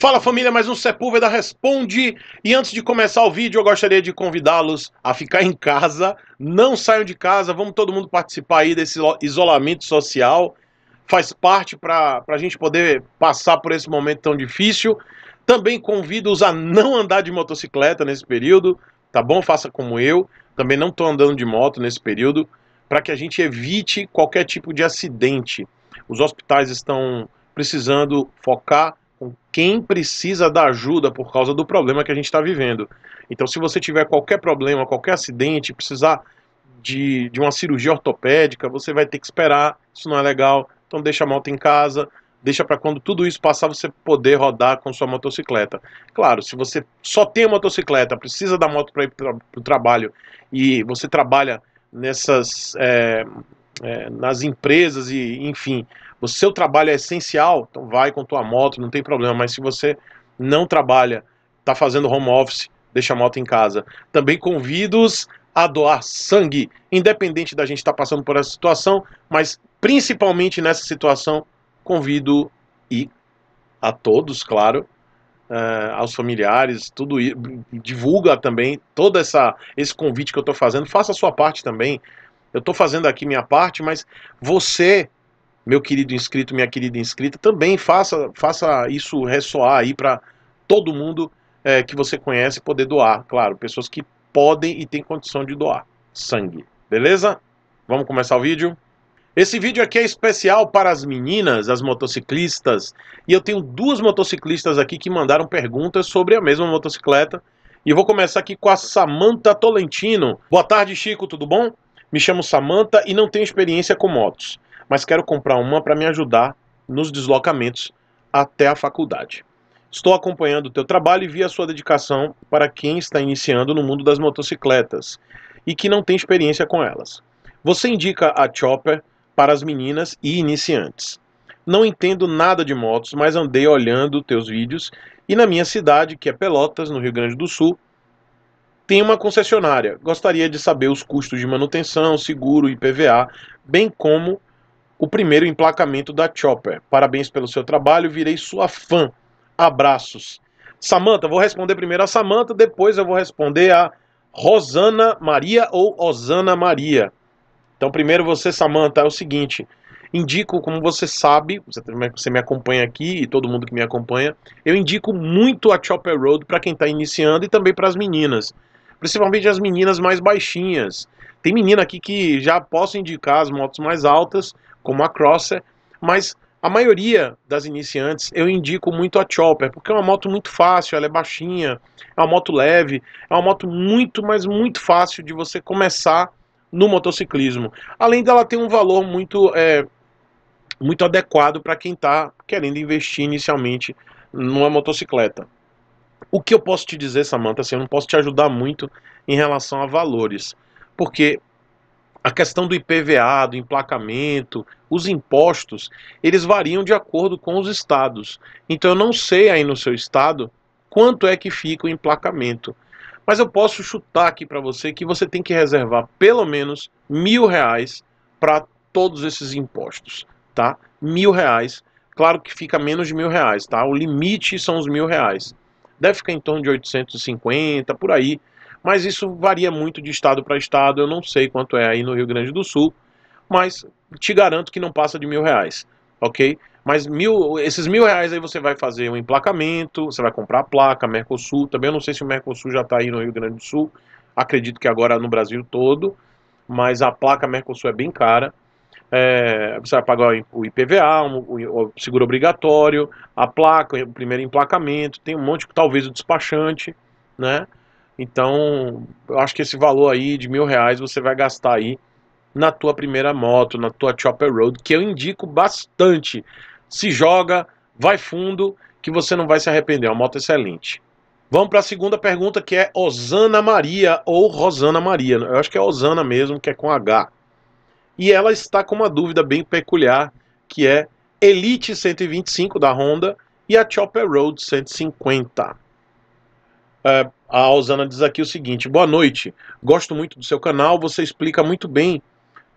Fala família, mais um Sepúlveda Responde. E antes de começar o vídeo, eu gostaria de convidá-los a ficar em casa. Não saiam de casa, vamos todo mundo participar aí desse isolamento social. Faz parte para a gente poder passar por esse momento tão difícil. Também convido-os a não andar de motocicleta nesse período, tá bom? Faça como eu. Também não estou andando de moto nesse período, para que a gente evite qualquer tipo de acidente. Os hospitais estão precisando focar com quem precisa da ajuda por causa do problema que a gente está vivendo. Então, se você tiver qualquer problema, qualquer acidente, precisar de, de uma cirurgia ortopédica, você vai ter que esperar, isso não é legal. Então, deixa a moto em casa, deixa para quando tudo isso passar você poder rodar com sua motocicleta. Claro, se você só tem a motocicleta, precisa da moto para ir para o trabalho e você trabalha nessas é, é, nas empresas e enfim o seu trabalho é essencial, então vai com tua moto, não tem problema. Mas se você não trabalha, está fazendo home office, deixa a moto em casa. Também convido-os a doar sangue, independente da gente estar tá passando por essa situação, mas principalmente nessa situação, convido e a todos, claro, uh, aos familiares, tudo isso, divulga também todo essa, esse convite que eu estou fazendo, faça a sua parte também. Eu estou fazendo aqui minha parte, mas você meu querido inscrito, minha querida inscrita, também faça, faça isso ressoar aí para todo mundo é, que você conhece poder doar. Claro, pessoas que podem e têm condição de doar sangue. Beleza? Vamos começar o vídeo? Esse vídeo aqui é especial para as meninas, as motociclistas. E eu tenho duas motociclistas aqui que mandaram perguntas sobre a mesma motocicleta. E vou começar aqui com a Samanta Tolentino. Boa tarde, Chico, tudo bom? Me chamo Samanta e não tenho experiência com motos mas quero comprar uma para me ajudar nos deslocamentos até a faculdade. Estou acompanhando o teu trabalho e vi a sua dedicação para quem está iniciando no mundo das motocicletas e que não tem experiência com elas. Você indica a Chopper para as meninas e iniciantes. Não entendo nada de motos, mas andei olhando teus vídeos e na minha cidade, que é Pelotas, no Rio Grande do Sul, tem uma concessionária. Gostaria de saber os custos de manutenção, seguro e PVA, bem como o primeiro emplacamento da Chopper. Parabéns pelo seu trabalho, virei sua fã. Abraços. Samanta, vou responder primeiro a Samanta, depois eu vou responder a Rosana Maria ou Osana Maria. Então, primeiro você, Samanta, é o seguinte. Indico, como você sabe, você me acompanha aqui e todo mundo que me acompanha, eu indico muito a Chopper Road para quem está iniciando e também para as meninas. Principalmente as meninas mais baixinhas. Tem menina aqui que já posso indicar as motos mais altas, como a Crosser, mas a maioria das iniciantes eu indico muito a Chopper, porque é uma moto muito fácil, ela é baixinha, é uma moto leve, é uma moto muito, mas muito fácil de você começar no motociclismo. Além dela ter um valor muito, é, muito adequado para quem está querendo investir inicialmente numa motocicleta. O que eu posso te dizer, Samantha, assim, eu não posso te ajudar muito em relação a valores, porque a questão do IPVA, do emplacamento, os impostos, eles variam de acordo com os estados. Então eu não sei aí no seu estado quanto é que fica o emplacamento. Mas eu posso chutar aqui para você que você tem que reservar pelo menos mil reais para todos esses impostos, tá? Mil reais. Claro que fica menos de mil reais, tá? O limite são os mil reais. Deve ficar em torno de 850, por aí, mas isso varia muito de estado para estado, eu não sei quanto é aí no Rio Grande do Sul, mas te garanto que não passa de mil reais, ok? Mas mil, esses mil reais aí você vai fazer um emplacamento, você vai comprar a placa, Mercosul, também eu não sei se o Mercosul já está aí no Rio Grande do Sul, acredito que agora no Brasil todo, mas a placa Mercosul é bem cara, é, você vai pagar o IPVA, o seguro obrigatório, a placa, o primeiro emplacamento, tem um monte, talvez o despachante, né? Então, eu acho que esse valor aí de mil reais você vai gastar aí na tua primeira moto, na tua Chopper Road, que eu indico bastante. Se joga, vai fundo, que você não vai se arrepender. É uma moto excelente. Vamos para a segunda pergunta que é Osana Maria ou Rosana Maria. Eu acho que é Osana mesmo, que é com H. E ela está com uma dúvida bem peculiar, que é Elite 125 da Honda e a Chopper Road 150. É, a Alzana diz aqui o seguinte: boa noite, gosto muito do seu canal, você explica muito bem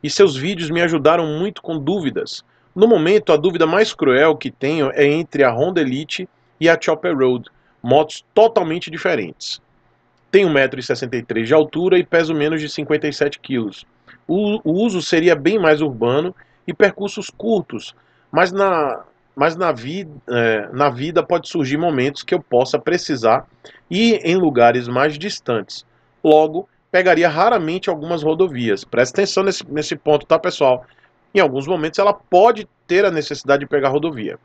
e seus vídeos me ajudaram muito com dúvidas. No momento, a dúvida mais cruel que tenho é entre a Honda Elite e a Chopper Road, motos totalmente diferentes. Tenho 1,63m de altura e peso menos de 57kg. O, o uso seria bem mais urbano e percursos curtos, mas na, mas na, é, na vida pode surgir momentos que eu possa precisar ir em lugares mais distantes. Logo, pegaria raramente algumas rodovias. Presta atenção nesse, nesse ponto, tá, pessoal? Em alguns momentos ela pode ter a necessidade de pegar rodovia.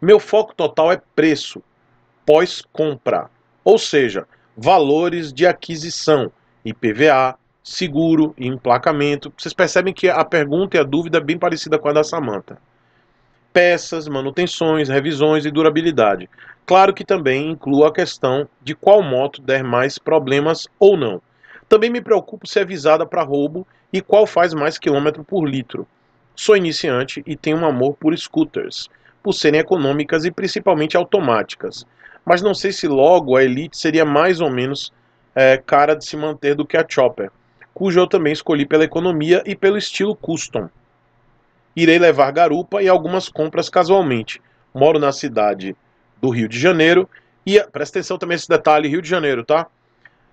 Meu foco total é preço, pós-compra, ou seja, valores de aquisição, IPVA, seguro e emplacamento. Vocês percebem que a pergunta e a dúvida é bem parecida com a da Samanta peças, manutenções, revisões e durabilidade. Claro que também incluo a questão de qual moto der mais problemas ou não. Também me preocupo se é visada para roubo e qual faz mais quilômetro por litro. Sou iniciante e tenho um amor por scooters, por serem econômicas e principalmente automáticas. Mas não sei se logo a Elite seria mais ou menos é, cara de se manter do que a Chopper, cujo eu também escolhi pela economia e pelo estilo custom irei levar garupa e algumas compras casualmente. Moro na cidade do Rio de Janeiro e presta atenção também nesse detalhe, Rio de Janeiro, tá?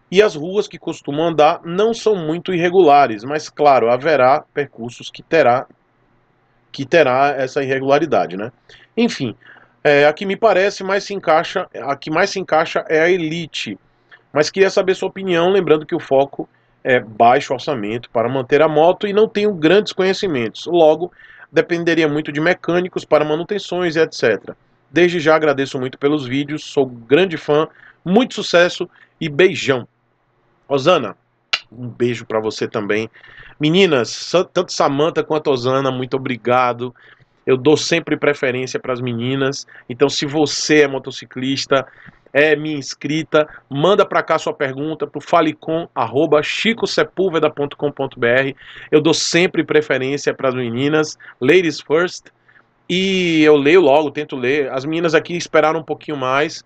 E as ruas que costumo andar não são muito irregulares, mas claro, haverá percursos que terá que terá essa irregularidade, né? Enfim, é, a que me parece mais se encaixa, a que mais se encaixa é a elite. Mas queria saber sua opinião, lembrando que o foco é, baixo orçamento para manter a moto e não tenho grandes conhecimentos. Logo, dependeria muito de mecânicos para manutenções e etc. Desde já agradeço muito pelos vídeos, sou grande fã, muito sucesso e beijão. Osana, um beijo para você também. Meninas, tanto Samanta quanto Osana, muito obrigado. Eu dou sempre preferência para as meninas. Então, se você é motociclista, é minha inscrita. Manda para cá sua pergunta para o falicom@chicosepulveda.com.br. Eu dou sempre preferência para as meninas, ladies first. E eu leio logo, tento ler. As meninas aqui esperaram um pouquinho mais,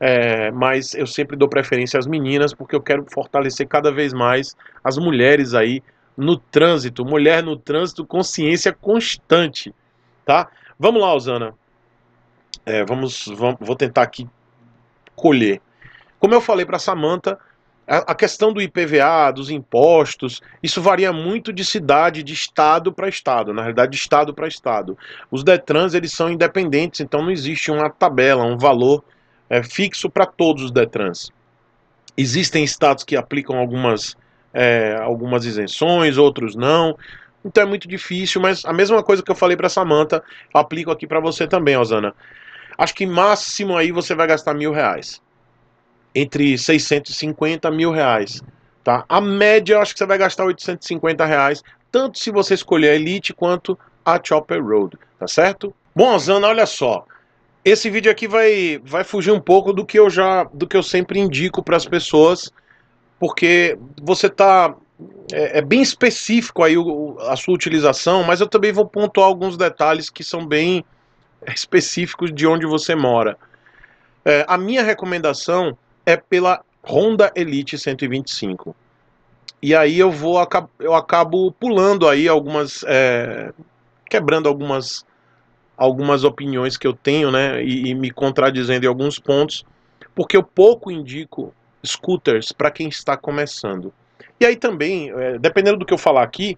é, mas eu sempre dou preferência às meninas porque eu quero fortalecer cada vez mais as mulheres aí no trânsito. Mulher no trânsito, consciência constante, tá? Vamos lá, Osana. É, vamos, vamos, vou tentar aqui colher. Como eu falei para Samantha, a, a questão do IPVA, dos impostos, isso varia muito de cidade, de estado para estado, na realidade de estado para estado. Os Detrans, eles são independentes, então não existe uma tabela, um valor é, fixo para todos os Detrans. Existem estados que aplicam algumas, é, algumas isenções, outros não. Então é muito difícil, mas a mesma coisa que eu falei para a Samantha, aplico aqui para você também, Osana. Acho que máximo aí você vai gastar mil reais. Entre 650 mil reais. Tá? A média, eu acho que você vai gastar 850 reais, tanto se você escolher a Elite quanto a Chopper Road, tá certo? Bom, Osana, olha só. Esse vídeo aqui vai, vai fugir um pouco do que eu já, do que eu sempre indico para as pessoas, porque você tá é, é bem específico aí o, a sua utilização, mas eu também vou pontuar alguns detalhes que são bem específicos de onde você mora. É, a minha recomendação é pela Honda Elite 125. E aí eu vou eu acabo pulando aí algumas é, quebrando algumas algumas opiniões que eu tenho, né, e, e me contradizendo em alguns pontos, porque eu pouco indico scooters para quem está começando. E aí também, é, dependendo do que eu falar aqui,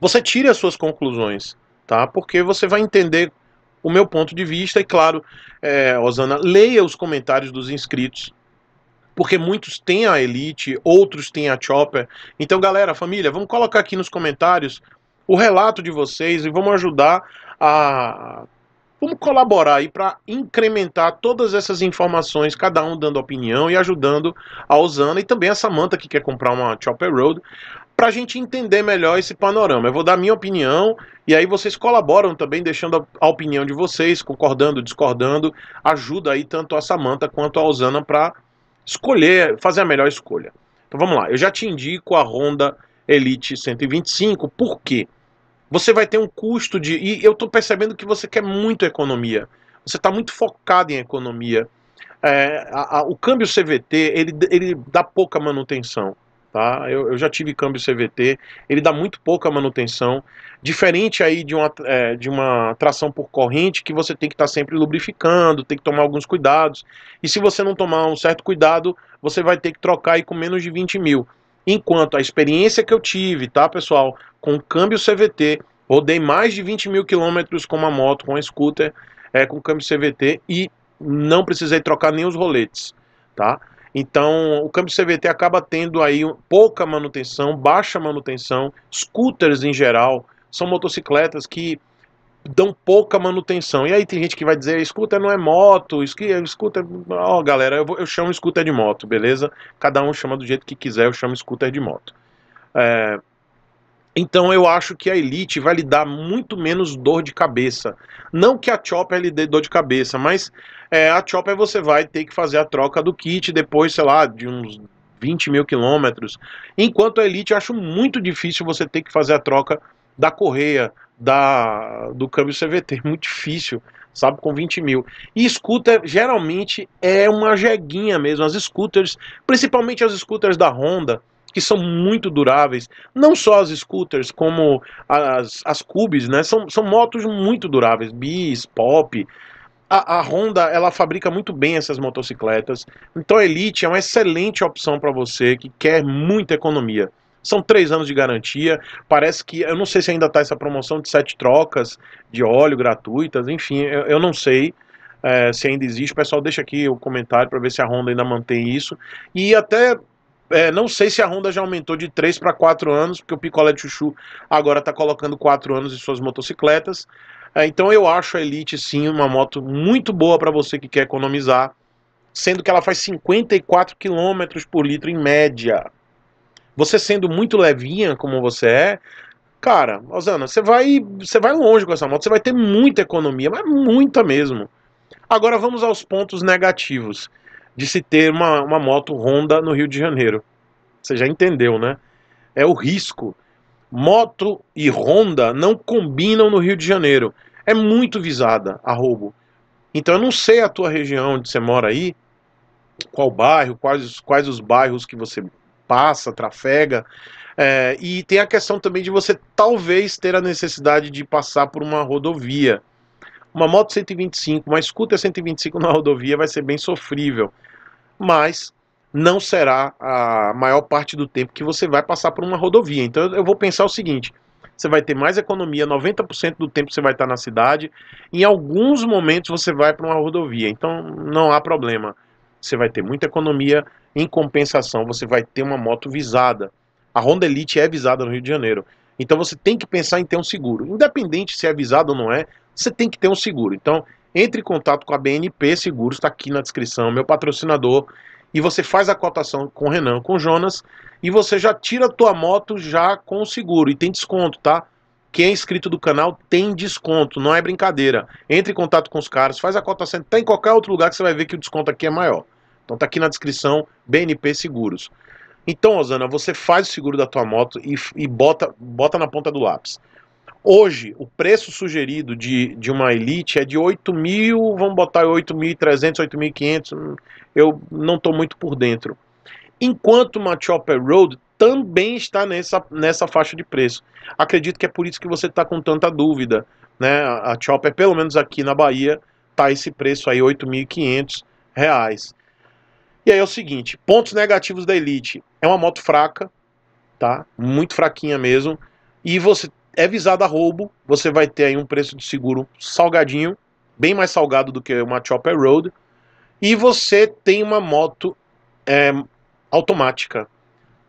você tire as suas conclusões, tá? Porque você vai entender o meu ponto de vista. E claro, é, Osana, leia os comentários dos inscritos, porque muitos têm a Elite, outros têm a Chopper. Então, galera, família, vamos colocar aqui nos comentários o relato de vocês e vamos ajudar a. Vamos colaborar aí para incrementar todas essas informações, cada um dando opinião e ajudando a Osana e também a Samanta que quer comprar uma Chopper Road para a gente entender melhor esse panorama. Eu vou dar minha opinião e aí vocês colaboram também, deixando a opinião de vocês, concordando, discordando. Ajuda aí tanto a Samanta quanto a Osana para escolher, fazer a melhor escolha. Então vamos lá, eu já te indico a Honda Elite 125, por quê? Você vai ter um custo de. E eu estou percebendo que você quer muito economia. Você está muito focado em economia. É, a, a, o câmbio CVT ele, ele dá pouca manutenção tá? Eu, eu, já tive câmbio CVT, ele dá muito pouca manutenção, diferente aí de uma, é, de uma tração por corrente que você tem que estar tá sempre lubrificando, tem que tomar alguns cuidados, e se você não tomar um certo cuidado, você vai ter que trocar aí com menos de 20 mil. Enquanto a experiência que eu tive, tá pessoal, com câmbio CVT, rodei mais de 20 mil quilômetros com uma moto, com um scooter, é, com câmbio CVT e não precisei trocar nem os roletes, tá? Então, o câmbio CVT acaba tendo aí pouca manutenção, baixa manutenção. Scooters em geral são motocicletas que dão pouca manutenção. E aí tem gente que vai dizer, scooter não é moto, scooter... Ó, oh, galera, eu, vou, eu chamo scooter de moto, beleza? Cada um chama do jeito que quiser, eu chamo scooter de moto. É... Então eu acho que a Elite vai lhe dar muito menos dor de cabeça. Não que a Chopper lhe dê dor de cabeça, mas é, a Chopper você vai ter que fazer a troca do kit depois, sei lá, de uns 20 mil quilômetros. Enquanto a Elite, eu acho muito difícil você ter que fazer a troca da correia, da, do câmbio CVT. Muito difícil, sabe? Com 20 mil. E scooter geralmente é uma jeguinha mesmo. As scooters, principalmente as scooters da Honda, que são muito duráveis. Não só as scooters, como as, as cubes, né? São, são motos muito duráveis. Bis, pop a, a, Honda ela fabrica muito bem essas motocicletas. Então a Elite é uma excelente opção para você que quer muita economia. São três anos de garantia. Parece que eu não sei se ainda está essa promoção de sete trocas de óleo gratuitas. Enfim, eu, eu não sei. É, se ainda existe, pessoal, deixa aqui o comentário para ver se a Honda ainda mantém isso. E até é, não sei se a Honda já aumentou de 3 para 4 anos, porque o Picolé de Chuchu agora está colocando 4 anos em suas motocicletas. É, então eu acho a Elite sim uma moto muito boa para você que quer economizar, sendo que ela faz 54 km por litro em média. Você sendo muito levinha como você é, cara, Osana, você vai, você vai longe com essa moto, você vai ter muita economia, mas muita mesmo. Agora vamos aos pontos negativos de se ter uma, uma moto Honda no Rio de Janeiro. Você já entendeu, né? É o risco. Moto e Honda não combinam no Rio de Janeiro. É muito visada a roubo. Então eu não sei a tua região onde você mora aí, qual bairro, quais, quais os bairros que você passa, trafega. É, e tem a questão também de você talvez ter a necessidade de passar por uma rodovia. Uma moto 125, uma scooter 125 na rodovia vai ser bem sofrível mas não será a maior parte do tempo que você vai passar por uma rodovia. Então eu vou pensar o seguinte: você vai ter mais economia, 90% do tempo você vai estar na cidade, em alguns momentos você vai para uma rodovia, então não há problema. Você vai ter muita economia, em compensação você vai ter uma moto visada. A Honda Elite é visada no Rio de Janeiro. Então você tem que pensar em ter um seguro. Independente se é visado ou não é, você tem que ter um seguro. Então, entre em contato com a BNP Seguros, está aqui na descrição, meu patrocinador. E você faz a cotação com o Renan, com o Jonas, e você já tira a tua moto já com o seguro. E tem desconto, tá? Quem é inscrito do canal tem desconto, não é brincadeira. Entre em contato com os caras, faz a cotação, tá em qualquer outro lugar que você vai ver que o desconto aqui é maior. Então tá aqui na descrição, BNP Seguros. Então, Osana, você faz o seguro da tua moto e, e bota, bota na ponta do lápis. Hoje, o preço sugerido de, de uma Elite é de 8 mil, vamos botar 8.300, 8.500, hum, eu não estou muito por dentro. Enquanto uma Chopper Road também está nessa, nessa faixa de preço. Acredito que é por isso que você está com tanta dúvida. Né? A Chopper, pelo menos aqui na Bahia, está esse preço aí, R$ 8.500. E aí é o seguinte, pontos negativos da Elite. É uma moto fraca, tá? Muito fraquinha mesmo. E você é visado a roubo, você vai ter aí um preço de seguro salgadinho, bem mais salgado do que uma Chopper Road. E você tem uma moto é, automática.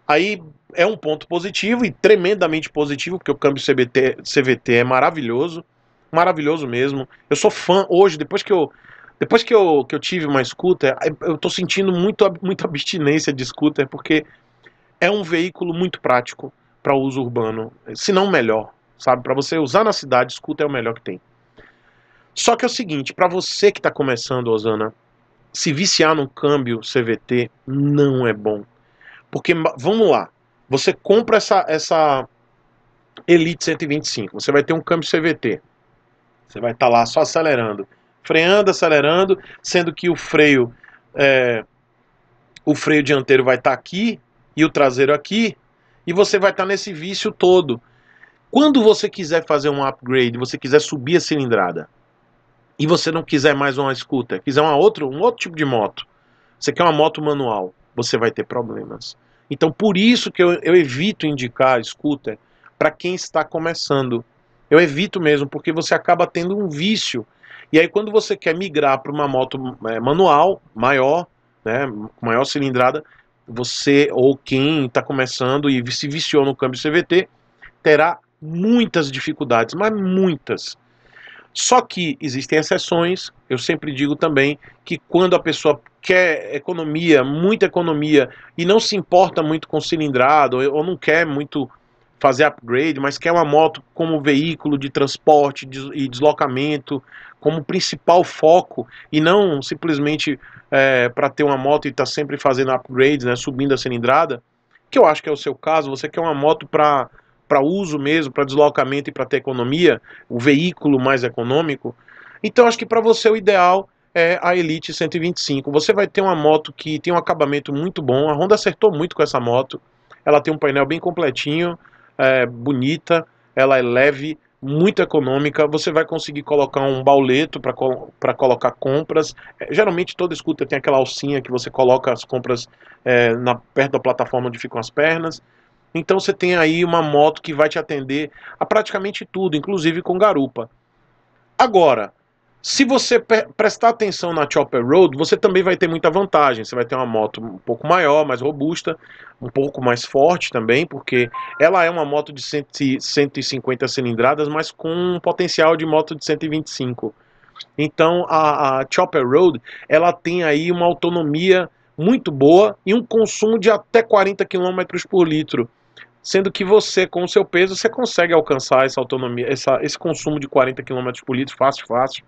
Aí é um ponto positivo e tremendamente positivo, porque o câmbio CBT, CVT é maravilhoso, maravilhoso mesmo. Eu sou fã hoje, depois que eu depois que eu, que eu tive uma scooter, é, eu tô sentindo muito, muita abstinência de scooter, porque é um veículo muito prático para uso urbano, se não melhor sabe? Para você usar na cidade, escuta é o melhor que tem. Só que é o seguinte, para você que está começando, Osana, se viciar no câmbio CVT não é bom. Porque, vamos lá, você compra essa, essa Elite 125, você vai ter um câmbio CVT. Você vai estar tá lá só acelerando, freando, acelerando, sendo que o freio é, o freio dianteiro vai estar tá aqui e o traseiro aqui, e você vai estar tá nesse vício todo. Quando você quiser fazer um upgrade, você quiser subir a cilindrada e você não quiser mais uma scooter, quiser uma outro um outro tipo de moto, você quer uma moto manual, você vai ter problemas. Então, por isso que eu, eu evito indicar scooter para quem está começando. Eu evito mesmo, porque você acaba tendo um vício. E aí, quando você quer migrar para uma moto é, manual, maior, né, maior cilindrada, você ou quem está começando e se viciou no câmbio CVT terá muitas dificuldades, mas muitas. Só que existem exceções, eu sempre digo também que quando a pessoa quer economia, muita economia, e não se importa muito com cilindrado, ou não quer muito fazer upgrade, mas quer uma moto como veículo de transporte e deslocamento, como principal foco, e não simplesmente é, para ter uma moto e estar tá sempre fazendo upgrades, né, subindo a cilindrada, que eu acho que é o seu caso, você quer uma moto para para uso mesmo, para deslocamento e para ter economia, o veículo mais econômico. Então acho que para você o ideal é a Elite 125. Você vai ter uma moto que tem um acabamento muito bom. A Honda acertou muito com essa moto. Ela tem um painel bem completinho, é, bonita, ela é leve, muito econômica. Você vai conseguir colocar um bauleto para col colocar compras. É, geralmente toda scooter tem aquela alcinha que você coloca as compras é, na, perto da plataforma onde ficam as pernas. Então você tem aí uma moto que vai te atender a praticamente tudo, inclusive com garupa. Agora, se você prestar atenção na Chopper Road, você também vai ter muita vantagem. Você vai ter uma moto um pouco maior, mais robusta, um pouco mais forte também, porque ela é uma moto de 150 cilindradas, mas com um potencial de moto de 125. Então a, a Chopper Road ela tem aí uma autonomia muito boa e um consumo de até 40 km por litro sendo que você, com o seu peso, você consegue alcançar essa autonomia, essa, esse consumo de 40 km por litro fácil, fácil.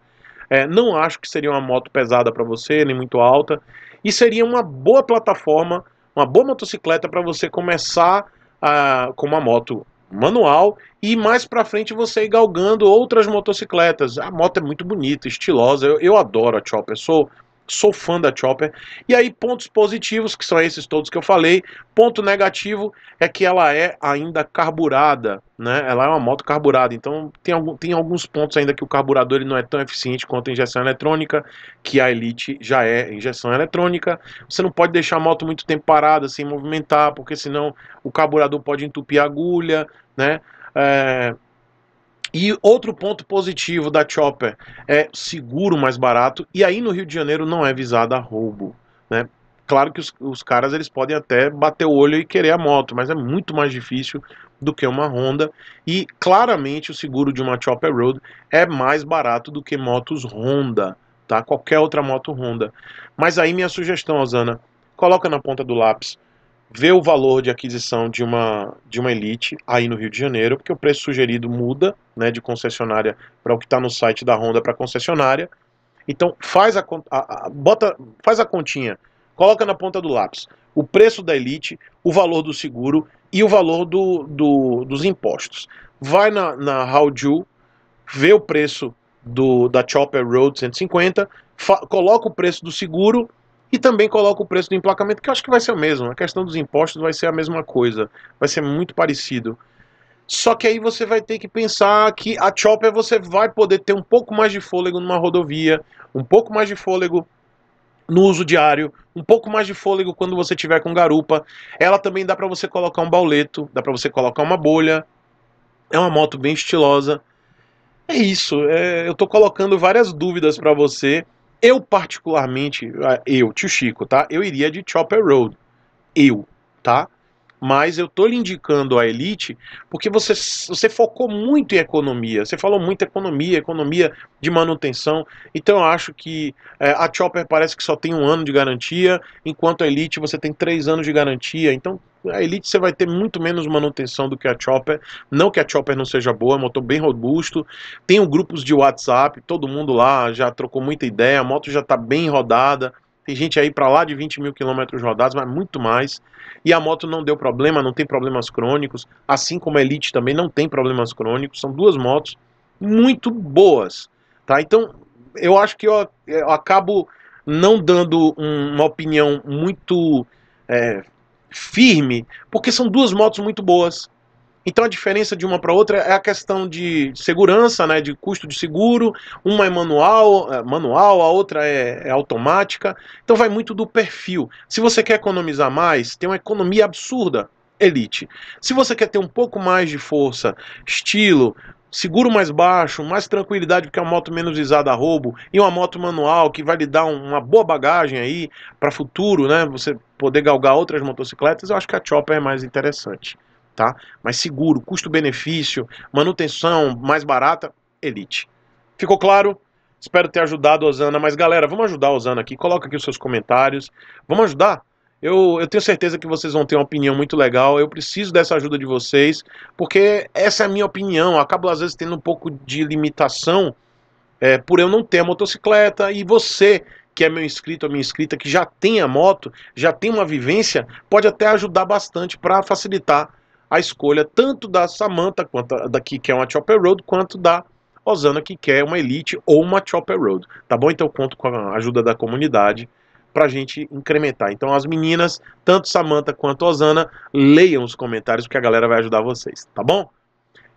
É, não acho que seria uma moto pesada para você, nem muito alta, e seria uma boa plataforma, uma boa motocicleta para você começar a, com uma moto manual e mais para frente você ir galgando outras motocicletas. A moto é muito bonita, estilosa, eu, eu adoro a Chopper, sou sou fã da Chopper. E aí, pontos positivos, que são esses todos que eu falei. Ponto negativo é que ela é ainda carburada, né? Ela é uma moto carburada, então tem, algum, tem alguns pontos ainda que o carburador ele não é tão eficiente quanto a injeção eletrônica, que a Elite já é injeção eletrônica. Você não pode deixar a moto muito tempo parada, sem movimentar, porque senão o carburador pode entupir a agulha, né? É, e outro ponto positivo da Chopper é seguro mais barato, e aí no Rio de Janeiro não é visada roubo. Né? Claro que os, os caras eles podem até bater o olho e querer a moto, mas é muito mais difícil do que uma Honda. E claramente o seguro de uma Chopper Road é mais barato do que motos Honda, tá? Qualquer outra moto Honda. Mas aí minha sugestão, Osana, coloca na ponta do lápis vê o valor de aquisição de uma, de uma Elite aí no Rio de Janeiro, porque o preço sugerido muda né, de concessionária para o que está no site da Honda para concessionária. Então faz a, a, a, bota, faz a continha, coloca na ponta do lápis o preço da Elite, o valor do seguro e o valor do, do dos impostos. Vai na, na Howju, vê o preço do, da Chopper Road 150, coloca o preço do seguro e também coloca o preço do emplacamento, que eu acho que vai ser o mesmo. A questão dos impostos vai ser a mesma coisa, vai ser muito parecido. Só que aí você vai ter que pensar que a chopper você vai poder ter um pouco mais de fôlego numa rodovia, um pouco mais de fôlego no uso diário, um pouco mais de fôlego quando você tiver com garupa. Ela também dá para você colocar um bauleto, dá para você colocar uma bolha. É uma moto bem estilosa. É isso, é, eu estou colocando várias dúvidas para você eu, particularmente, eu, tio Chico, tá? Eu iria de Chopper Road. Eu, tá? Mas eu tô lhe indicando a Elite porque você, você focou muito em economia. Você falou muito economia, economia de manutenção. Então eu acho que é, a Chopper parece que só tem um ano de garantia, enquanto a Elite você tem três anos de garantia. Então a Elite você vai ter muito menos manutenção do que a Chopper. Não que a Chopper não seja boa, é um motor bem robusto. Tem grupos de WhatsApp, todo mundo lá já trocou muita ideia, a moto já está bem rodada. Tem gente aí para lá de 20 mil quilômetros rodados, mas muito mais. E a moto não deu problema, não tem problemas crônicos. Assim como a Elite também não tem problemas crônicos. São duas motos muito boas. tá? Então eu acho que eu, eu acabo não dando um, uma opinião muito. É, firme, porque são duas motos muito boas. Então a diferença de uma para outra é a questão de segurança, né, de custo de seguro. Uma é manual, é, manual, a outra é, é, automática. Então vai muito do perfil. Se você quer economizar mais, tem uma economia absurda, elite. Se você quer ter um pouco mais de força, estilo, seguro mais baixo, mais tranquilidade, porque é uma moto menos visada a roubo e uma moto manual que vai lhe dar uma boa bagagem aí para futuro, né? Você poder galgar outras motocicletas, eu acho que a Chopper é mais interessante, tá? Mais seguro, custo-benefício, manutenção mais barata, Elite. Ficou claro? Espero ter ajudado a Osana, mas galera, vamos ajudar a Osana aqui, coloca aqui os seus comentários, vamos ajudar? Eu, eu, tenho certeza que vocês vão ter uma opinião muito legal. Eu preciso dessa ajuda de vocês, porque essa é a minha opinião. Eu acabo, às vezes, tendo um pouco de limitação é, por eu não ter a motocicleta. E você que é meu inscrito, ou minha inscrita, que já tem a moto, já tem uma vivência, pode até ajudar bastante para facilitar a escolha tanto da Samantha, quanto daqui que quer é uma Chopper Road, quanto da Osana, que quer uma Elite ou uma Chopper Road. Tá bom? Então eu conto com a ajuda da comunidade para a gente incrementar. Então as meninas, tanto Samantha quanto Osana, leiam os comentários porque a galera vai ajudar vocês, tá bom?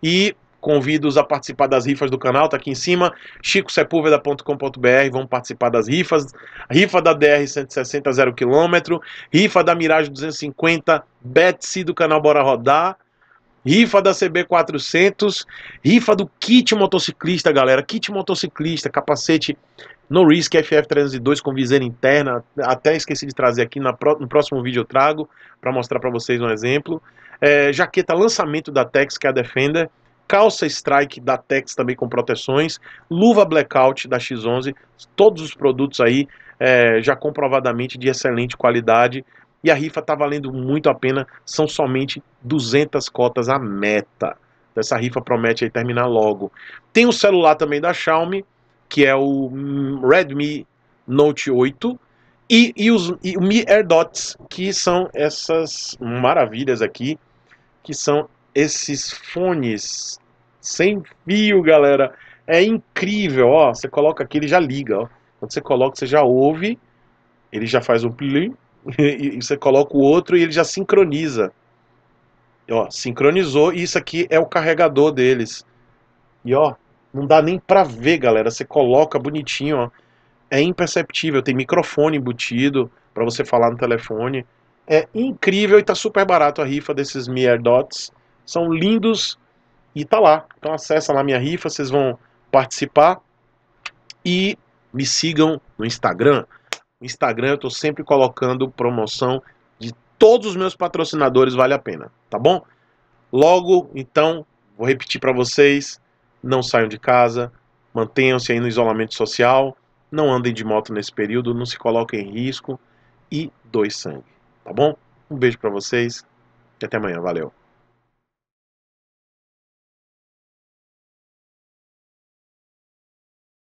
E Convido-os a participar das rifas do canal, tá aqui em cima, chicosepulveda.com.br, vão participar das rifas, rifa da DR 160 0 km, rifa da Mirage 250, Betsy do canal Bora Rodar, rifa da CB400, rifa do kit motociclista, galera. Kit motociclista, capacete no Risk FF302 com viseira interna. Até esqueci de trazer aqui, na no próximo vídeo eu trago para mostrar para vocês um exemplo. É, jaqueta lançamento da Tex, que é a Defender calça Strike da Tex também com proteções, luva Blackout da X11, todos os produtos aí é, já comprovadamente de excelente qualidade e a rifa está valendo muito a pena, são somente 200 cotas a meta. Então, essa rifa promete aí terminar logo. Tem o celular também da Xiaomi, que é o Redmi Note 8 e, e, os, e o Mi air dots que são essas maravilhas aqui, que são esses fones sem fio, galera. É incrível, ó. Você coloca aqui, ele já liga, ó. Quando você coloca, você já ouve, ele já faz um plim, e você coloca o outro e ele já sincroniza. Ó, sincronizou e isso aqui é o carregador deles. E ó, não dá nem pra ver, galera. Você coloca bonitinho, ó. É imperceptível, tem microfone embutido para você falar no telefone. É incrível e tá super barato a rifa desses Mier Dots são lindos e tá lá. Então acessa lá minha rifa, vocês vão participar e me sigam no Instagram. No Instagram eu tô sempre colocando promoção de todos os meus patrocinadores, vale a pena, tá bom? Logo, então, vou repetir para vocês, não saiam de casa, mantenham-se aí no isolamento social, não andem de moto nesse período, não se coloquem em risco e doe sangue, tá bom? Um beijo para vocês e até amanhã, valeu.